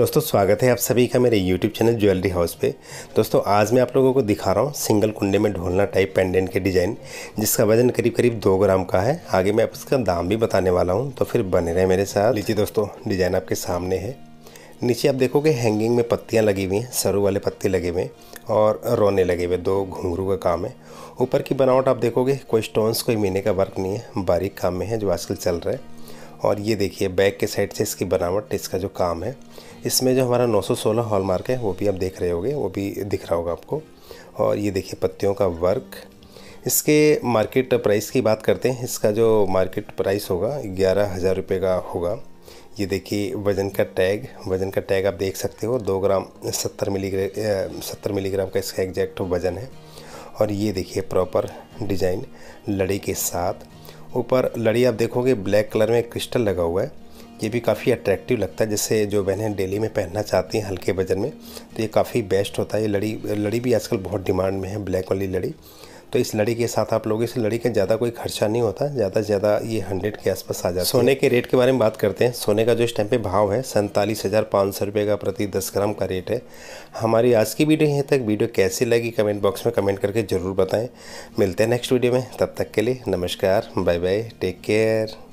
दोस्तों स्वागत है आप सभी का मेरे YouTube चैनल ज्वेलरी हाउस पे दोस्तों आज मैं आप लोगों को दिखा रहा हूँ सिंगल कुंडे में ढोलना टाइप पेंडेंट के डिज़ाइन जिसका वजन करीब करीब दो ग्राम का है आगे मैं आप इसका दाम भी बताने वाला हूँ तो फिर बने रहे मेरे साथ लीजिए दोस्तों डिज़ाइन आपके सामने है नीचे आप देखोगे हैंगिंग में पत्तियाँ लगी हुई हैं सरू वाले पत्ते लगे हुए और रोने लगे हुए दो घुंघरू का काम है ऊपर की बनावट आप देखोगे कोई स्टोन्स कोई महीने का वर्क नहीं है बारीक काम में है जो आजकल चल रहा है और ये देखिए बैक के साइड से इसकी बनावट इसका जो काम है इसमें जो हमारा 916 हॉलमार्क है वो भी आप देख रहे होगे वो भी दिख रहा होगा आपको और ये देखिए पत्तियों का वर्क इसके मार्केट प्राइस की बात करते हैं इसका जो मार्केट प्राइस होगा ग्यारह हज़ार रुपये का होगा ये देखिए वज़न का टैग वज़न का टैग आप देख सकते हो दो ग्राम सत्तर मिलीग्राम सत्तर मिलीग्राम का इसका एग्जैक्ट वज़न है और ये देखिए प्रॉपर डिज़ाइन लड़ी के साथ ऊपर लड़ी आप देखोगे ब्लैक कलर में क्रिस्टल लगा हुआ है ये भी काफ़ी अट्रैक्टिव लगता है जैसे जो बहनें डेली में पहनना चाहती हैं हल्के वजन में तो ये काफ़ी बेस्ट होता है ये लड़ी लड़ी भी आजकल बहुत डिमांड में है ब्लैक वाली लड़ी तो इस लड़ी के साथ आप लोग इस लड़ी का ज़्यादा कोई खर्चा नहीं होता ज़्यादा से ज़्यादा ये हंड्रेड के आसपास आ जाता है सोने के रेट के बारे में बात करते हैं सोने का जो इस टाइम पे भाव है सैंतालीस हज़ार पाँच सौ रुपये का प्रति दस ग्राम का रेट है हमारी आज की वीडियो यहाँ तक वीडियो कैसी लगी कमेंट बॉक्स में कमेंट करके ज़रूर बताएँ मिलते हैं नेक्स्ट वीडियो में तब तक के लिए नमस्कार बाय बाय टेक केयर